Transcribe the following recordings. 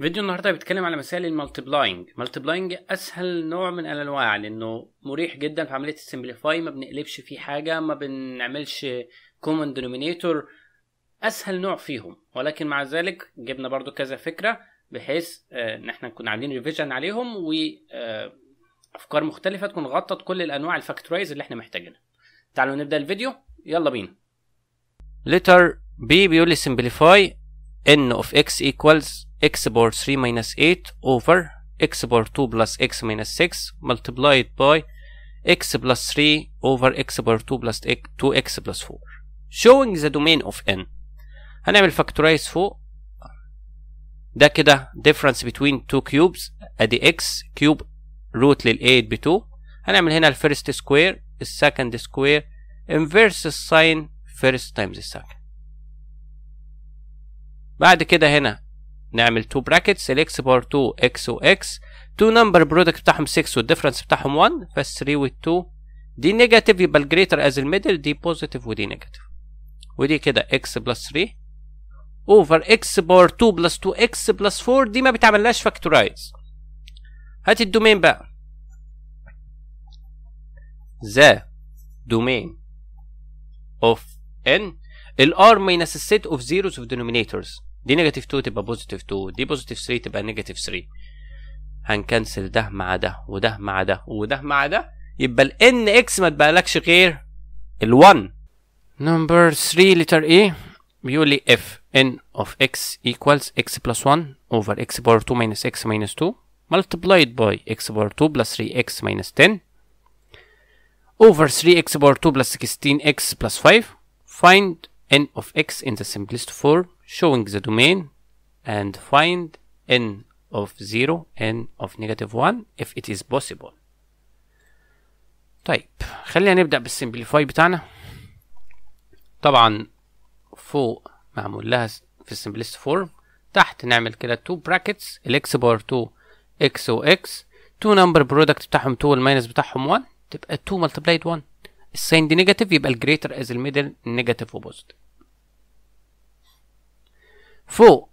فيديو النهارده بيتكلم على مسائل الملتبلاينج مالتيبلاينج اسهل نوع من الانواع لانه مريح جدا في عمليه السمبليفاي ما بنقلبش فيه حاجه ما بنعملش كومن دينومينيتور اسهل نوع فيهم ولكن مع ذلك جبنا برضو كذا فكره بحيث آه، ان احنا نكون عاملين ريفيجن عليهم و آه، افكار مختلفه تكون غطت كل الانواع الفاكتورايز اللي احنا محتاجينها تعالوا نبدا الفيديو يلا بينا letter b بيقول لي simplify n of x equals x bar 3 minus 8 over x bar 2 plus x minus 6 multiplied by x plus 3 over x bar 2 plus 2x plus 4 showing the domain of n هنعمل factorize for. ده كده difference between two cubes ادي x cube root لل 8 ب 2 هنعمل هنا ال first square ال second square inverse sign first times the second بعد كده هنا نعمل تو براكت x بار 2 اكس واكس تو نمبر برودكت بتاعهم 6 difference بتاعهم 1 فال 3 و 2 دي نيجاتيف يبقى الجريتر از الميدل دي بوزيتيف ودي نيجاتيف ودي كده اكس بلس 3 اوفر اكس بار 2 بلس 2 اكس بلس 4 دي ما بتعملهاش فاكتورايز هات الدومين بقى ذا دومين اوف ان الار ماينس السيت اوف زيروز اوف دينومينيتورز D 2 تبقى بوزيتيف 2 D 3 تبقى نيجاتيف 3 هنكنسل cancel. مع ده وده مع ده وده مع ده يبقى ال n x ما تبقالكش غير ال 1 number 3 لتر A بيقول لي f n of x equals x plus 1 over x power 2 minus x minus 2 multiplied by x power 2 plus 3x minus 10 over 3x power 2 plus 16x plus 5 find n of x in the simplest form showing the domain and find n of 0 n of negative 1 if it is possible طيب خلينا نبدأ بالسمبليفاي بتاعنا طبعا فوق معمول لها في السمبلست فورم تحت نعمل كده 2 brackets الاكس بار 2 x و x 2 نمبر برودكت بتاعهم 2 والماينس بتاعهم 1 تبقى 2 ملتبلايد 1 الساين دي نيجاتيف يبقى الجريتر از الميدل نيجاتيف وبوزيتيف فوق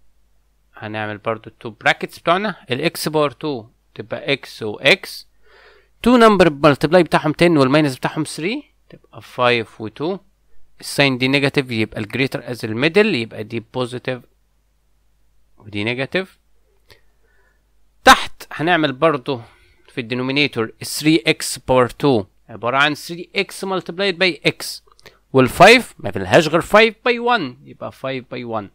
هنعمل برضو التو براكتس بتوعنا الاكس بار 2 تبقى اكس واكس 2 نمبر ملتبلاي بتاعهم 10 والماينس بتاعهم 3 تبقى 5 و2 الساين دي نيجاتيف يبقى الجريتر از الميدل يبقى دي بوزيتيف ودي نيجاتيف تحت هنعمل برضو في الدينومينيتور 3x باور 2 عبارة عن 3x multiplied باي x وال5 ما فيلهاش غير 5 باي 1 يبقى 5 باي 1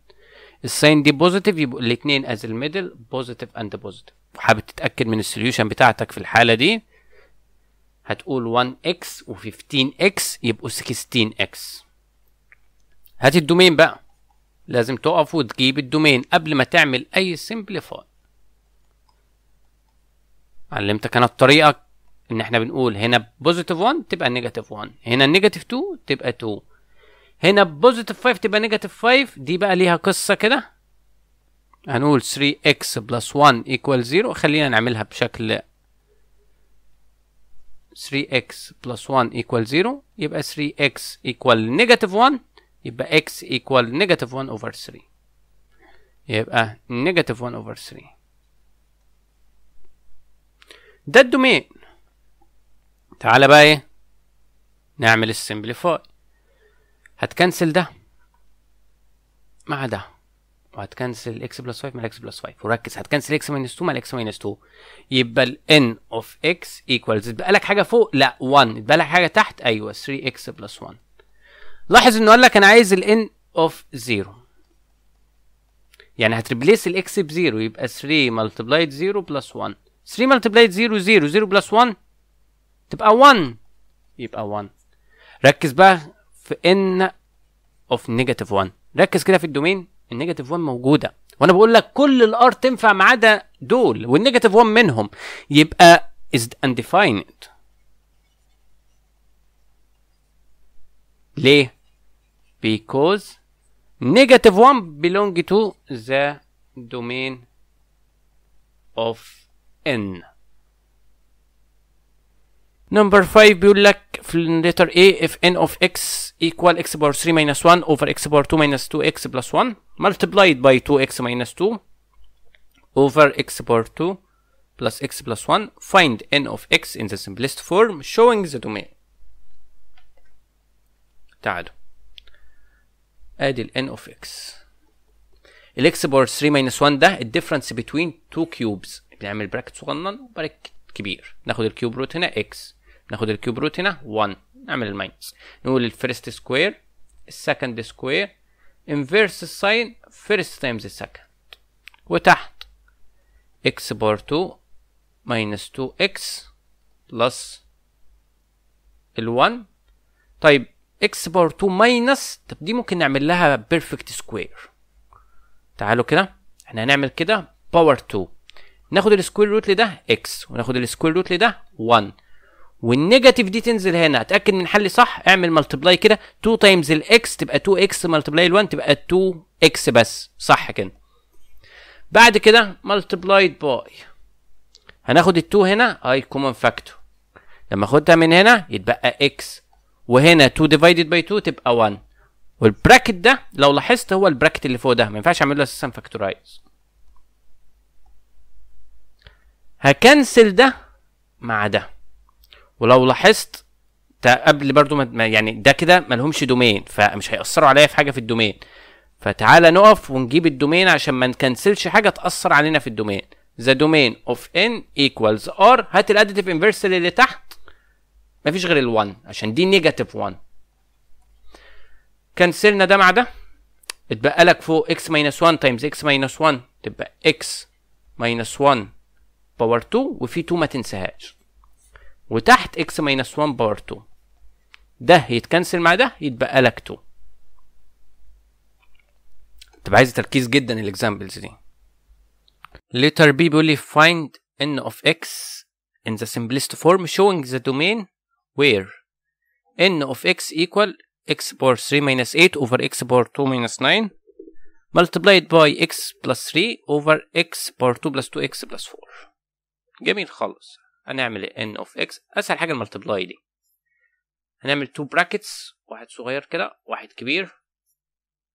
الساين دي بوزيتيف يبقوا الاثنين از الميدل بوزيتيف اند بوزيتيف وحابب تتاكد من السوليوشن بتاعتك في الحاله دي هتقول 1x و15x يبقوا 16x هات الدومين بقى لازم تقف وتجيب الدومين قبل ما تعمل اي سمبليفاي علمتك انا الطريقه ان احنا بنقول هنا بوزيتيف 1 تبقى نيجاتيف 1 هنا نيجاتيف 2 تبقى 2 هنا بوزيتيف 5 تبقى نيجاتيف 5 دي بقى ليها قصه كده هنقول 3x بلس 1 ايكوال 0 خلينا نعملها بشكل 3x بلس 1 ايكوال 0 يبقى 3x ايكوال negative 1 يبقى x equal negative 1 over 3 يبقى negative 1 over 3 ده الدومين تعالى بقى ايه نعمل السمبليفاي هتكنسل ده مع ده وهتكنسل اكس بلس 5 مع اكس بلس 5 وركز هتكنسل اكس ماينس 2 مع x ماينس 2 يبقى ال n of اكس ايكوالز اتبقى لك حاجه فوق لا 1 اتبقى لك حاجه تحت ايوه 3 x بلس 1 لاحظ انه قال لك انا عايز ال n of 0 يعني هتريبليس x ب 0 يبقى 3 ملتبلايد 0 بلس 1 3 ملتبلايد 0 0 0 بلس 1 تبقى 1 يبقى 1 ركز بقى في ان اوف نيجاتيف 1 ركز كده في الدومين النيجاتيف 1 موجوده وانا بقول لك كل الار تنفع ما عدا دول والنيجاتيف 1 منهم يبقى is undefined ليه because negative 1 belong to the domain of n نمبر 5 بيقول لك في الليتر A if n of x equal x power 3 minus 1 over x power 2 minus 2x plus 1 multiplied by 2x minus 2 over x power 2 plus x plus 1 find n of x in the simplest form showing the domain تعالوا ادي ال n of x ال x power 3 minus 1 ده ال difference between 2 cubes بنعمل براكت صغنن وبراكت كبير ناخد الكيوب روت هنا x ناخد الكيوب روت هنا 1 نعمل الماينس نقول الفيرست سكوير السكند سكوير انفيرس الساين فيرست تايمز السكند وتحت اكس بار 2 ماينس 2 اكس بلس ال1 طيب اكس بار 2 ماينس طب دي ممكن نعمل لها بيرفكت سكوير تعالوا كده احنا هنعمل كده باور 2 ناخد السكوير روت لده اكس وناخد السكوير روت لده 1 والنيجاتيف دي تنزل هنا اتاكد من حلي صح اعمل ملتبلاي كده 2 تايمز الاكس تبقى 2 اكس ملتبلاي ال1 تبقى 2 اكس بس صح كده بعد كده ملتبلاي باي هناخد ال2 هنا اي كومن فاكتور لما اخدها من هنا يتبقى اكس وهنا 2 ديفايدد باي 2 تبقى 1 والبراكت ده لو لاحظت هو البراكت اللي فوق ده ما ينفعش اعمل له اساسا فاكتورايز هكنسل ده مع ده ولو لاحظت قبل برضو ما يعني ده كده ملهمش دومين فمش هيأثروا عليا في حاجه في الدومين فتعالى نقف ونجيب الدومين عشان ما نكنسلش حاجه تأثر علينا في الدومين the domain of n equals r هات الاديتيف انفرس اللي تحت مفيش غير ال1 عشان دي نيجاتيف 1 كنسلنا ده مع ده اتبقى لك فوق x minus 1 times x minus 1 تبقى x minus 1 باور 2 وفي 2 ما تنساهاش وتحت x ماينس 1 باور 2 ده يتكنسل مع ده يتبقى لك 2 تبقى عايز تركيز جدا الاكزامبلز دي letter B بيقول لي find n of x in the simplest form showing the domain where n of x equal x power 3 minus 8 over x power 2 minus 9 multiplied by x plus 3 over x power 2 plus 2x plus 4 جميل خالص هنعمل ان اوف اكس اسهل حاجه الملتبلاي دي هنعمل تو براكتس واحد صغير كده واحد كبير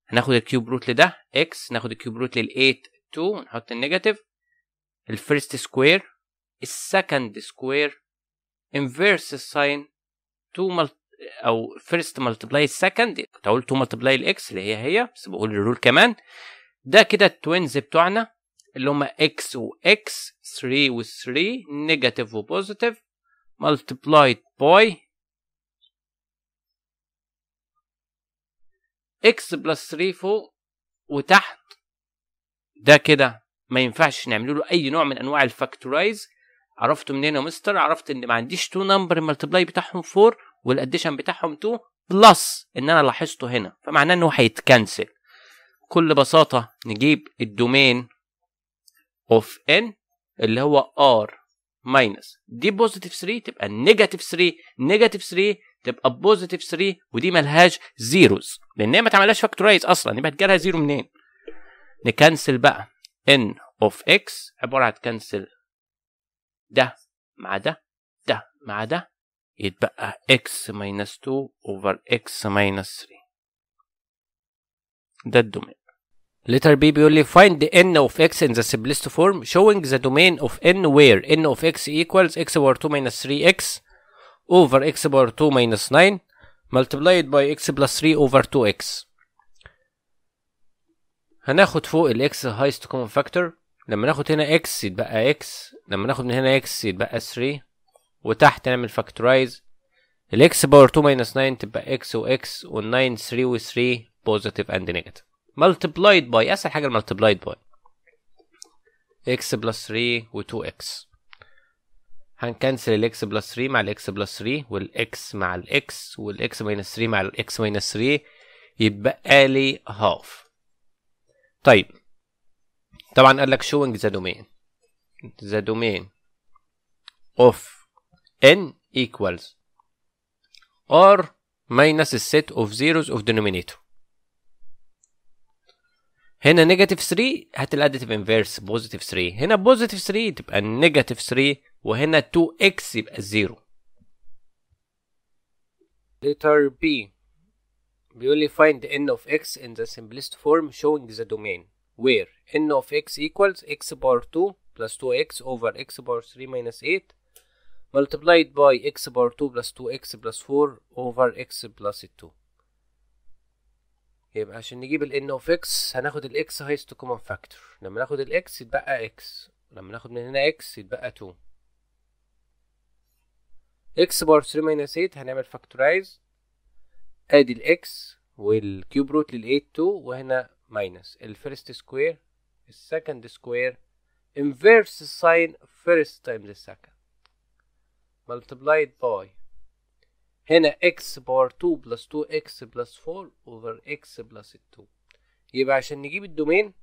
هناخد الكيوب روت لده اكس ناخد الكيوب روت لل8 2 نحط النيجاتيف الفيرست سكوير السكند سكوير انفيرس الساين 2 ملت او فيرست ملتبلاي السكند كنت هقول 2 ملتبلاي الاكس اللي هي هي بس بقول الرول كمان ده كده التوينز بتوعنا اللي هم و x 3 و3 نيجاتيف بوزيتيف مالتبلايد باي x بلس 3 فوق وتحت ده كده ما ينفعش نعمل له اي نوع من انواع الفاكتورايز عرفته منين يا مستر عرفت ان ما عنديش 2 نمبر مالتبلاي بتاعهم 4 والاديشن بتاعهم 2 بلس ان انا لاحظته هنا فمعناه انه هيتكنسل بكل بساطه نجيب الدومين of n اللي هو r minus دي بوزيتيف 3 تبقى نيجاتيف 3 نيجاتيف 3 تبقى بوزيتيف 3 ودي ملهاش زيروز لان هي ما تعملهاش فاكتورايز اصلا يبقى هتجيلها زيرو منين نكنسل بقى n of x عباره هتكنسل ده مع ده ده مع ده يتبقى x minus 2 over x minus 3 ده الدومين letter B بيقول لي find the n of x in the simplest form showing the domain of n where n of x equals x power 2 minus 3x over x power 2 minus 9 multiplied by x plus 3 over 2x هناخد فوق ال x highest common factor لما ناخد هنا x يتبقى x لما ناخد من هنا x يتبقى 3 وتحت نعمل factorize ال x power 2 minus 9 تبقى x و x وال 9 3 و 3 positive and negative ملتبلايد باي اسهل حاجه الملتبلايد باي اكس بلس 3 و2 اكس هنكنسل الاكس بلس 3 مع الاكس بلس 3 والاكس مع الاكس والاكس ماينس 3 مع الاكس ماينس 3 يتبقى لي هاف طيب طبعا قال لك showing the domain the domain of n equals r minus السيت set of zeros of denominator هنا نيجاتيف 3 هات الاديتيف انفيرس بوزيتيف 3 هنا بوزيتيف 3 تبقى نيجاتيف 3 وهنا 2 اكس يبقى 0 letter B بيقول لي find n of x in the simplest form showing the domain where n of x equals x bar 2 plus 2x over x bar 3 minus 8 multiplied by x bar 2 plus 2x plus 4 over x plus 2 يبقى عشان نجيب n of x هناخد x هايست كومن فاكتور لما ناخد x يتبقى x لما ناخد من هنا x يتبقى 2 x بار 3 minus 8 هنعمل فاكتورايز ادي الاكس والكيوب روت لل 8 2 وهنا minus ماينس الفيرست سكوير second square inverse sign first times the second multiplied by هنا x باور 2 بلس 2x بلس 4 over x بلس 2 يبقى عشان نجيب الدومين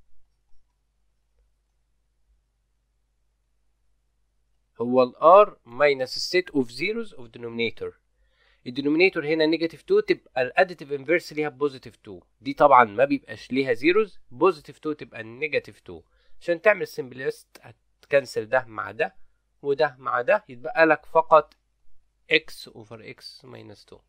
هو ال r minus set of zeros of denominator الدينومينيتور هنا نيجاتيف 2 تبقى الاديتيف انفيرس ليها بوزيتيف 2 دي طبعا ما بيبقاش ليها زيروز بوزيتيف 2 تبقى نيجاتيف 2 عشان تعمل سمبلست هتكنسل ده مع ده وده مع ده يتبقى لك فقط x over x minus 2